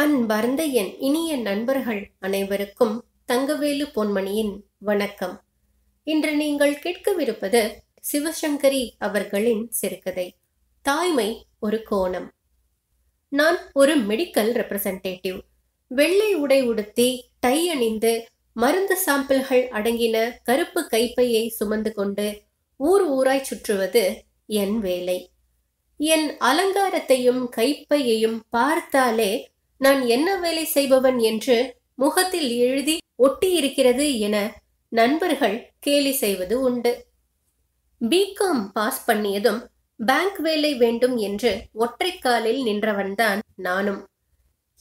அன்பார்ந்த என் இனிய நண்பர்கள் அனைவருக்கும் தங்கவேலு பொன்மணியின் வணக்கம் இன்று நீங்கள் கேட்கவிருப்பது சிவசங்கரி அவர்களின் சிறுகதை தாய்மை ஒரு கோணம் நான் ஒரு மெடிக்கல் ரெப்ரசன்டேட்டிவ் வெள்ளை உடை உடுத்தி டை அணிந்து மருந்து சாம்பிள்கள் அடங்கின கருப்பு கைப்பையை சுமந்து கொண்டு ஊர் ஊராய் சுற்றுவது என் வேலை என் அலங்காரத்தையும் கைப்பையையும் பார்த்தாலே நான் என்ன வேலை செய்பவன் என்று முகத்தில் எழுதி ஒட்டியிருக்கிறது என நண்பர்கள் கேலி செய்வது உண்டு பிகாம் பாஸ் பண்ணியதும் பேங்க் வேலை வேண்டும் என்று ஒற்றை காலில் நின்றவன்தான் நானும்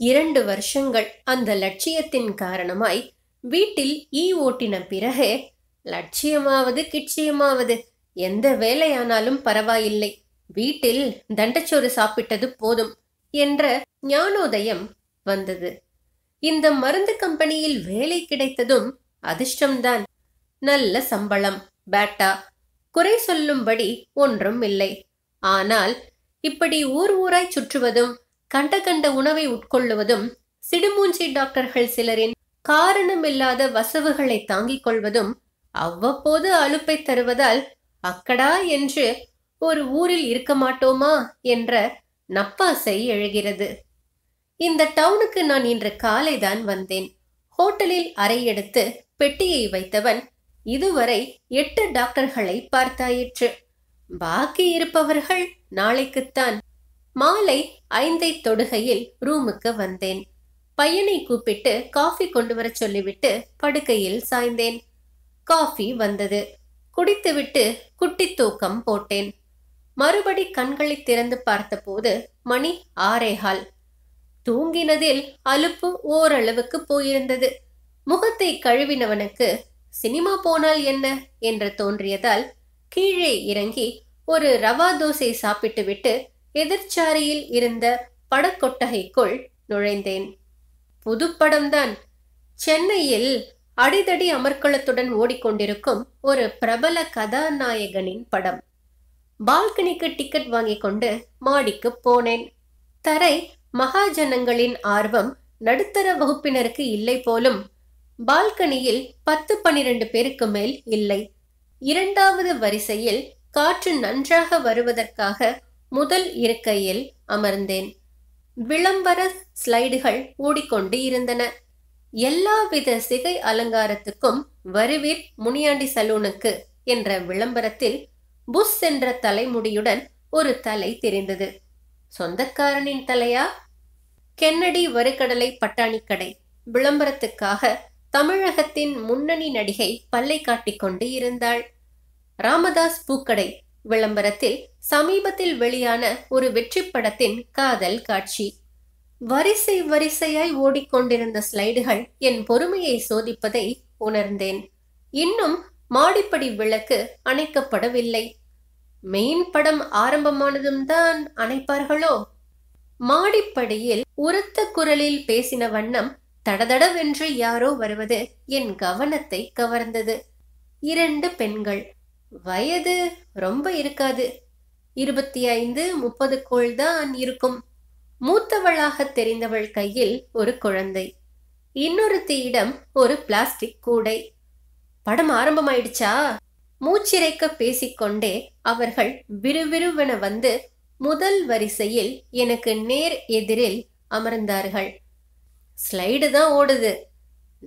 இரண்டு வருஷங்கள் அந்த லட்சியத்தின் காரணமாய் வீட்டில் ஈ ஓட்டின பிறகே லட்சியமாவது கிட்சியமாவது எந்த வேலையானாலும் பரவாயில்லை வீட்டில் தண்டச்சோறு சாப்பிட்டது போதும் என்ற ஞானோதயம் வந்தது இந்த மருந்து கம்பெனியில் வேலை கிடைத்ததும் அதிர்ஷ்டம்தான் நல்ல சம்பளம் பேட்டா குறை சொல்லும்படி ஒன்றும் இல்லை ஆனால் இப்படி ஊர் ஊராய் சுற்றுவதும் கண்ட கண்ட உணவை உட்கொள்ளுவதும் சிடுமூஞ்சி டாக்டர்கள் சிலரின் காரணமில்லாத வசவுகளை தாங்கிக் கொள்வதும் அவ்வப்போது அலுப்பை தருவதால் அக்கடா என்று ஒரு ஊரில் இருக்க மாட்டோமா என்ற நப்பாசை எழுகிறது இந்த டவுனுக்கு நான் இன்று காலைதான் வந்தேன் ஹோட்டலில் அறை எடுத்து பெட்டியை வைத்தவன் இதுவரை எட்டு டாக்டர்களை பார்த்தாயிற்று பாக்கி இருப்பவர்கள் நாளைக்குத்தான் மாலை ஐந்தை தொடுகையில் ரூமுக்கு வந்தேன் பையனை கூப்பிட்டு காஃபி கொண்டு வர சொல்லிவிட்டு படுக்கையில் சாய்ந்தேன் காஃபி வந்தது குடித்துவிட்டு குட்டி தூக்கம் போட்டேன் மறுபடி கண்களை திறந்து பார்த்தபோது மணி ஆரேகால் தூங்கினதில் அலுப்பு ஓரளவுக்கு போயிருந்தது முகத்தை கழுவினவனுக்கு சினிமா போனால் என்ன என்று தோன்றியதால் கீழே இறங்கி ஒரு ரவா தோசை சாப்பிட்டுவிட்டு எதிர்ச்சாரியில் இருந்த படக்கொட்டகைக்குள் நுழைந்தேன் புதுப்படம்தான் சென்னையில் அடிதடி அமர்க்களத்துடன் ஓடிக்கொண்டிருக்கும் ஒரு பிரபல கதாநாயகனின் படம் பால்கனிக்கு டிக்கெட் வாங்கி கொண்டு மாடிக்கு போனேன் தரை மகாஜனங்களின் ஆர்வம் நடுத்தர வகுப்பினருக்கு இல்லை போலும் பால்கனியில் பத்து பனிரெண்டு பேருக்கு மேல் இல்லை இரண்டாவது வரிசையில் காற்று நன்றாக வருவதற்காக முதல் இருக்கையில் அமர்ந்தேன் விளம்பர ஸ்லைடுகள் ஓடிக்கொண்டு இருந்தன எல்லாவித சிகை அலங்காரத்துக்கும் வருவீர் முனியாண்டி சலூனுக்கு என்ற விளம்பரத்தில் புஷ் என்ற தலைமுடியுடன் ஒரு தலை தெரிந்தது சொந்தக்காரனின் தலையா கென்னடி வறுக்கடலை பட்டாணி கடை விளம்பரத்துக்காக தமிழகத்தின் முன்னணி நடிகை பல்லை காட்டிக்கொண்டு இருந்தாள் ராமதாஸ் பூக்கடை விளம்பரத்தில் சமீபத்தில் வெளியான ஒரு வெற்றி படத்தின் காதல் காட்சி வரிசை வரிசையாய் ஓடிக்கொண்டிருந்த ஸ்லைடுகள் என் பொறுமையை சோதிப்பதை உணர்ந்தேன் இன்னும் மாடிப்படி விளக்கு அணைக்கப்படவில்லை மெயின் படம் ஆரம்பமானதும் தான் அணைப்பார்களோ மாடிப்படியில் உரத்த குரலில் பேசின வண்ணம் தடதடவென்று யாரோ வருவது என் கவனத்தை கவர்ந்தது இரண்டு பெண்கள் வயது ரொம்ப இருக்காது இருபத்தி ஐந்து முப்பதுக்குள் தான் இருக்கும் மூத்தவளாக தெரிந்தவள் கையில் ஒரு குழந்தை இன்னொருத்தியிடம் ஒரு பிளாஸ்டிக் கூடை படம் ஆரம்பமாயிடுச்சா மூச்சிறைக்க பேசிக்கொண்டே அவர்கள் விறுவிறுவென வந்து முதல் வரிசையில் எனக்கு நேர் எதிரில் அமர்ந்தார்கள் ஸ்லைடு தான் ஓடுது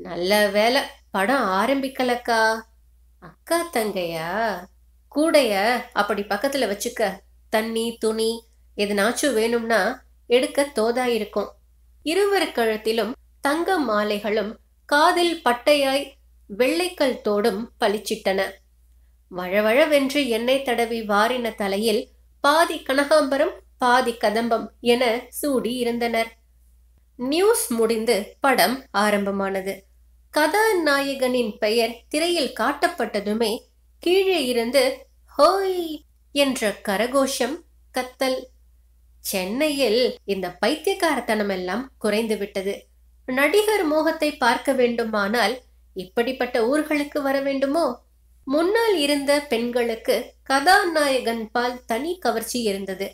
நல்ல வேலை படம் ஆரம்பிக்கலக்கா அக்கா தங்கையா கூடைய அப்படி பக்கத்துல வச்சுக்க தண்ணி துணி எதனாச்சும் வேணும்னா எடுக்க தோதா இருக்கும் இருவர் கழுத்திலும் தங்க மாலைகளும் காதில் பட்டையாய் வெள்ளைக்கல் தோடும் பளிச்சிட்டன வழவழவென்று எண்ணெய் தடவி வாரின தலையில் பாதி கனகாம்பரம் பாதி கதம்பம் என சூடி இருந்தனர் நியூஸ் முடிந்து படம் ஆரம்பமானது கதாநாயகனின் பெயர் திரையில் காட்டப்பட்டதுமே கீழே இருந்து ஹோய் என்ற கரகோஷம் கத்தல் சென்னையில் இந்த பைத்தியக்காரத்தனம் எல்லாம் குறைந்து விட்டது நடிகர் மோகத்தை பார்க்க வேண்டுமானால் இப்படிப்பட்ட ஊர்களுக்கு வர வேண்டுமோ முன்னால் இருந்த பெண்களுக்கு கதாநாயகன் பால் தனி கவர்ச்சி இருந்தது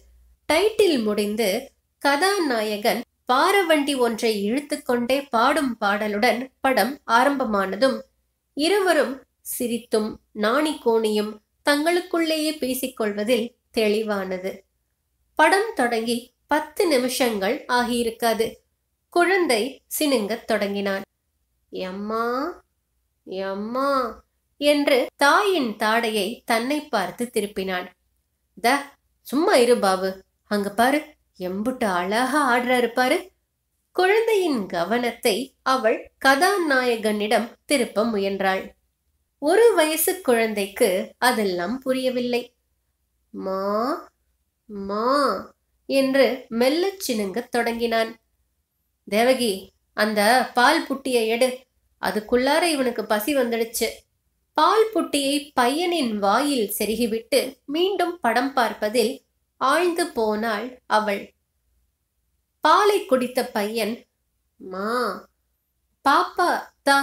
டைட்டில் முடிந்து கதாநாயகன் பாரவண்டி ஒன்றை இழுத்துக்கொண்டே பாடும் பாடலுடன் படம் ஆரம்பமானதும் இருவரும் சிரித்தும் நாணிக்கோணியும் தங்களுக்குள்ளேயே பேசிக்கொள்வதில் தெளிவானது படம் தொடங்கி பத்து நிமிஷங்கள் ஆகியிருக்காது குழந்தை சினுங்கத் தொடங்கினான் எம்மா எம்மா என்று தாயின் தாடையை தன்னை பார்த்து திருப்பினான் த சும்மா இரு பாபு அங்க பாரு எம்புட்டு அழகா ஆடுறாரு பாரு குழந்தையின் கவனத்தை அவள் கதாநாயகனிடம் திருப்ப முயன்றாள் ஒரு வயசு குழந்தைக்கு அதெல்லாம் புரியவில்லை மா மா என்று மெல்ல சினுங்கத் தொடங்கினான் தேவகி அந்த பால் புட்டியை எடு அதுக்குள்ளார இவனுக்கு பசி வந்துடுச்சு பால் புட்டியை பையனின் வாயில் செருகிவிட்டு மீண்டும் படம் பார்ப்பதில் ஆழ்ந்து போனாள் அவள் பாலை குடித்த பையன் மா பாப்பா தா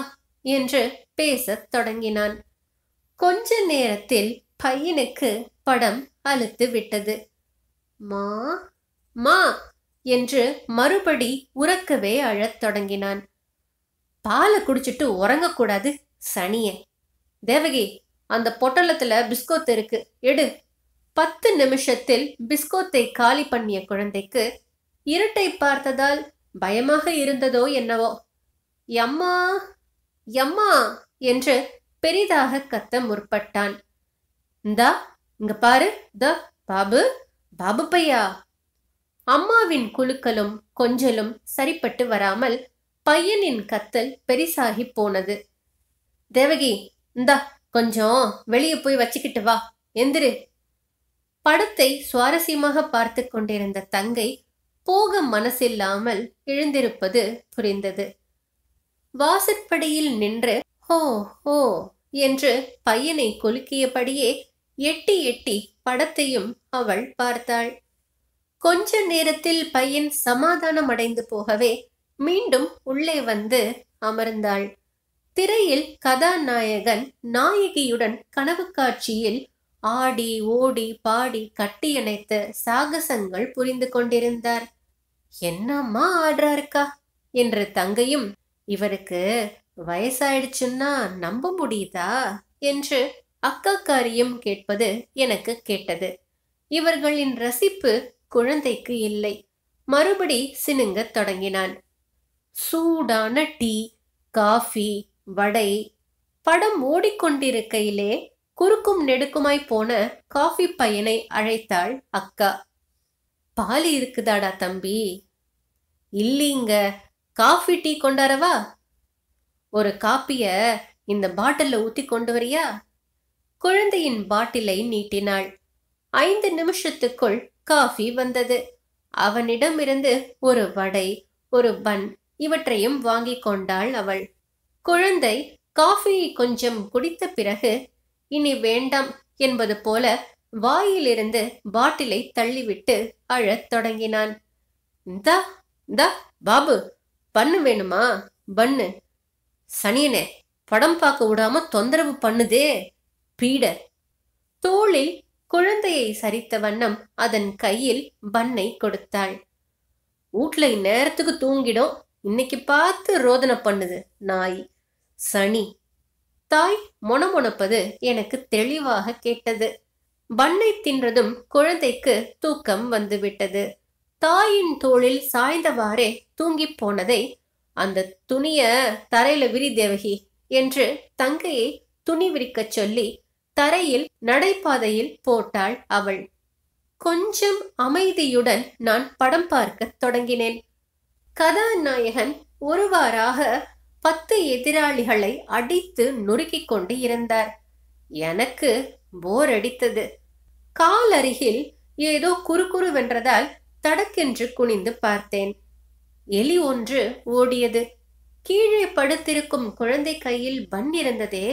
என்று பேசத் தொடங்கினான் கொஞ்ச நேரத்தில் பையனுக்கு படம் அழுத்து விட்டது மா மா என்று மறுபடி உறக்கவே அழத் தொடங்கினான் பாலை குடிச்சிட்டு உறங்கக்கூடாது சனியை தேவகி அந்த பொட்டலத்துல பிஸ்கோத் இருக்கு எடு பத்து நிமிஷத்தில் பிஸ்கோத்தை காலி பண்ணிய குழந்தைக்கு இருட்டை பார்த்ததால் பயமாக இருந்ததோ என்னவோ எம்மா எம்மா என்று பெரிதாக கத்த முற்பட்டான் இந்தா இங்க பாரு த பாபு பாபு பையா அம்மாவின் குழுக்களும் கொஞ்சலும் சரிப்பட்டு வராமல் பையனின் கத்தல் பெரிசாகி போனது தேவகி இந்தா கொஞ்சம் வெளியே போய் வச்சுக்கிட்டு வா எந்திரு படத்தை சுவாரஸ்யமாக பார்த்து கொண்டிருந்த தங்கை போக மனசில்லாமல் எழுந்திருப்பது புரிந்தது வாசற்படியில் நின்று ஹோ ஹோ என்று பையனை கொலுக்கியபடியே எட்டி எட்டி படத்தையும் அவள் பார்த்தாள் கொஞ்ச நேரத்தில் பையன் சமாதானம் அடைந்து போகவே மீண்டும் உள்ளே வந்து அமர்ந்தாள் திரையில் கதாநாயகன் நாயகியுடன் கனவு காட்சியில் ஆடி ஓடி பாடி கட்டியணைத்து சாகசங்கள் புரிந்து கொண்டிருந்தார் என்னம்மா ஆடுறாருக்கா என்று தங்கையும் இவருக்கு வயசாயிடுச்சுன்னா நம்ப முடியுதா என்று அக்காக்காரியும் கேட்பது எனக்கு கேட்டது இவர்களின் ரசிப்பு குழந்தைக்கு இல்லை மறுபடி சினுங்கத் தொடங்கினான் சூடான டீ காஃபி வடை படம் ஓடிக்கொண்டிருக்கையிலே குறுக்கும் நெடுக்குமாய் போன காஃபி பையனை அழைத்தாள் அக்கா பால் இருக்குதாடா தம்பி இல்லீங்க காஃபி டீ கொண்டாரவா ஒரு காப்பிய இந்த பாட்டில ஊத்தி கொண்டு வரியா குழந்தையின் பாட்டிலை நீட்டினாள் ஐந்து நிமிஷத்துக்குள் காஃபி வந்தது அவனிடமிருந்து ஒரு வடை ஒரு பன் இவற்றையும் வாங்கி கொண்டாள் அவள் குழந்தை காஃபியை கொஞ்சம் குடித்த பிறகு இனி வேண்டாம் என்பது போல வாயிலிருந்து பாட்டிலை தள்ளிவிட்டு அழத் தொடங்கினான் தா தா பாபு பண்ணு வேணுமா பண்ணு சனியனே படம் பார்க்க விடாம தொந்தரவு பண்ணுதே பீடர் தோளில் குழந்தையை சரித்த வண்ணம் அதன் கையில் பண்ணை கொடுத்தாள் வீட்ல இந்நேரத்துக்கு தூங்கிடும் இன்னைக்கு பார்த்து ரோதனை பண்ணுது நாய் சனி தாய் மொனமொனப்பது எனக்கு தெளிவாக கேட்டது பண்ணை தின்றதும் குழந்தைக்கு தூக்கம் வந்துவிட்டது தாயின் தோளில் சாய்ந்தவாறே தூங்கி போனதை அந்த துணிய தரையில விரி தேவகி என்று தங்கையை துணி விரிக்கச் சொல்லி தரையில் நடைபாதையில் போட்டாள் அவள் கொஞ்சம் அமைதியுடன் நான் படம் பார்க்க தொடங்கினேன் கதாநாயகன் ஒருவாறாக பத்து எதிராளிகளை அடித்து நொறுக்கிக் கொண்டு இருந்தார் எனக்கு போர் அடித்தது கால் அருகில் ஏதோ குறுக்குறு வென்றதால் தடக்கென்று குனிந்து பார்த்தேன் எலி ஒன்று ஓடியது கீழே படுத்திருக்கும் குழந்தை கையில் பன் இருந்ததே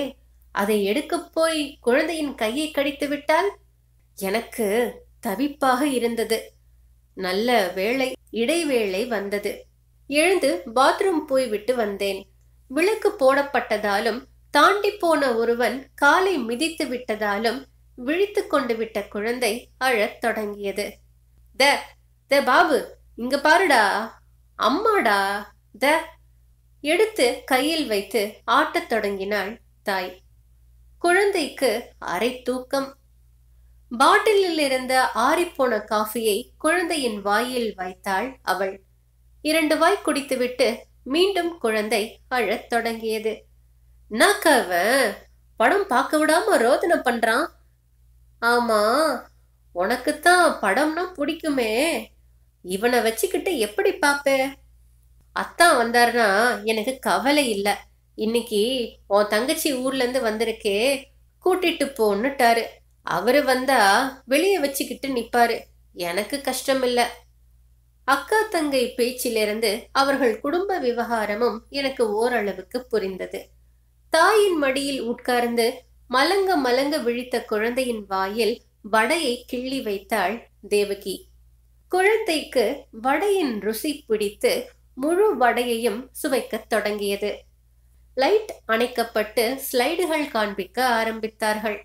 அதை எடுக்கப் போய் குழந்தையின் கையை கடித்து விட்டால் எனக்கு தவிப்பாக இருந்தது நல்ல வேளை இடைவேளை வந்தது எழுந்து பாத்ரூம் போய்விட்டு வந்தேன் விளக்கு போடப்பட்டதாலும் தாண்டி போன ஒருவன் காலை மிதித்து விட்டதாலும் விழித்து கொண்டு விட்ட குழந்தை அழத் தொடங்கியது த த பாபு இங்க பாருடா அம்மாடா த எடுத்து கையில் வைத்து ஆட்டத் தொடங்கினாள் தாய் குழந்தைக்கு அரை தூக்கம் பாட்டிலில் இருந்த ஆறிப்போன காஃபியை குழந்தையின் வாயில் வைத்தாள் அவள் இரண்டு வாய் குடித்துவிட்டு மீண்டும் குழந்தை அழத் தொடங்கியது நாக்காவன் படம் பார்க்க விடாம ரோதனை பண்றான் ஆமா உனக்குத்தான் படம்னா பிடிக்குமே இவனை வச்சுக்கிட்டு எப்படி பாப்ப அத்தான் வந்தாருனா எனக்கு கவலை இல்லை இன்னைக்கு உன் தங்கச்சி ஊர்லேருந்து வந்திருக்கே கூட்டிட்டு போன்னுட்டாரு அவரு வந்தா வெளியே வச்சுக்கிட்டு நிப்பாரு எனக்கு கஷ்டம் இல்லை அக்கா தங்கை பேச்சிலிருந்து அவர்கள் குடும்ப விவகாரமும் எனக்கு ஓரளவுக்கு புரிந்தது தாயின் மடியில் உட்கார்ந்து மலங்க மலங்க விழித்த குழந்தையின் வாயில் வடையை கிள்ளி வைத்தாள் தேவகி குழந்தைக்கு வடையின் ருசி பிடித்து முழு வடையையும் சுவைக்கத் தொடங்கியது லைட் அணைக்கப்பட்டு ஸ்லைடுகள் காண்பிக்க ஆரம்பித்தார்கள்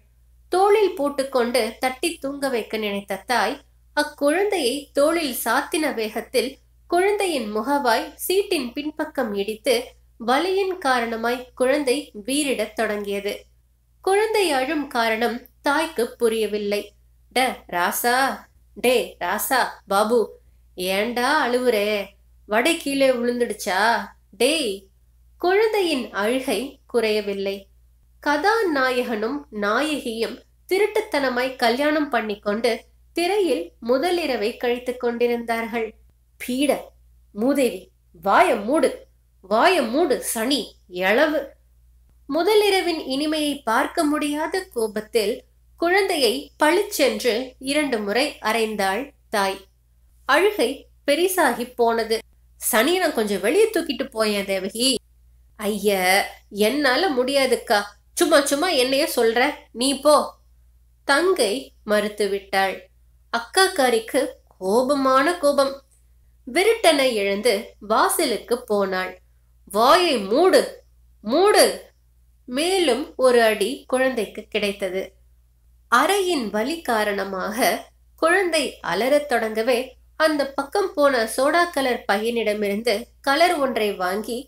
தோளில் போட்டுக்கொண்டு தட்டி தூங்க வைக்க நினைத்த தாய் அக்குழந்தையை தோளில் சாத்தின வேகத்தில் குழந்தையின் முகவாய் சீட்டின் பின்பக்கம் இடித்து வலியின் காரணமாய் குழந்தை வீரிடத் தொடங்கியது குழந்தை அழும் காரணம் தாய்க்கு புரியவில்லை ட ராசா டே ராசா பாபு ஏண்டா அழுவுறே வடை கீழே விழுந்துடுச்சா டேய் குழந்தையின் அழுகை குறையவில்லை கதாநாயகனும் நாயகியும் திருட்டுத்தனமாய் கல்யாணம் பண்ணிக்கொண்டு திரையில் முதலிரவை கழித்துக் கொண்டிருந்தார்கள் பீட மூதேவி வாய மூடு வாய மூடு சனி எளவு முதலிரவின் இனிமையை பார்க்க முடியாத கோபத்தில் குழந்தையை பளிச்சென்று இரண்டு முறை அறைந்தாள் தாய் அழுகை பெரிசாகி போனது சனி நான் கொஞ்சம் வெளியே தூக்கிட்டு போயேன் தேவகி ஐய என்னால முடியாதுக்கா சும்மா சும்மா என்னைய சொல்ற நீ போ தங்கை மறுத்து விட்டாள் அக்காக்காரிக்கு கோபமான கோபம் விருட்டனை எழுந்து வாசலுக்கு போனாள் வாயை மூடு மூடு மேலும் ஒரு அடி குழந்தைக்கு கிடைத்தது அறையின் வலி காரணமாக குழந்தை அலறத் தொடங்கவே அந்த பக்கம் போன சோடா கலர் பையனிடமிருந்து கலர் ஒன்றை வாங்கி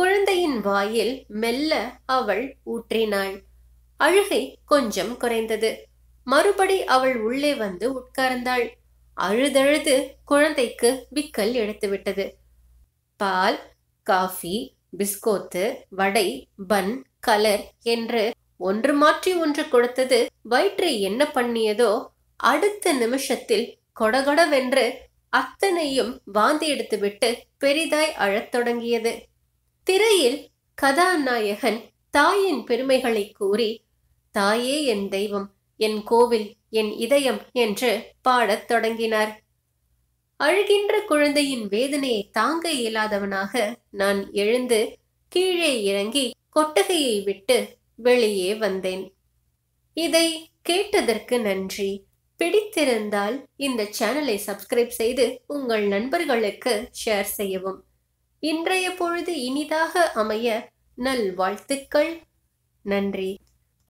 குழந்தையின் வாயில் மெல்ல அவள் ஊற்றினாள் அழுகை கொஞ்சம் குறைந்தது மறுபடி அவள் உள்ளே வந்து உட்கார்ந்தாள் அழுதழுது குழந்தைக்கு விக்கல் எடுத்துவிட்டது பால் காஃபி பிஸ்கோத்து வடை பன் கலர் என்று ஒன்று மாற்றி ஒன்று கொடுத்தது வயிற்றை என்ன பண்ணியதோ அடுத்த நிமிஷத்தில் கொடகொடவென்று அத்தனையும் வாந்தி எடுத்துவிட்டு பெரிதாய் அழத் தொடங்கியது திரையில் கதாநாயகன் தாயின் பெருமைகளை கூறி தாயே என் தெய்வம் என் கோவில் என் இதயம் என்று பாடத் தொடங்கினார் அழுகின்ற குழந்தையின் வேதனையை தாங்க இயலாதவனாக நான் எழுந்து கீழே இறங்கி கொட்டகையை விட்டு வெளியே வந்தேன் இதை கேட்டதற்கு நன்றி பிடித்திருந்தால் இந்த சேனலை சப்ஸ்கிரைப் செய்து உங்கள் நண்பர்களுக்கு ஷேர் செய்யவும் இன்றைய பொழுது இனிதாக அமைய நல்வாழ்த்துக்கள் நன்றி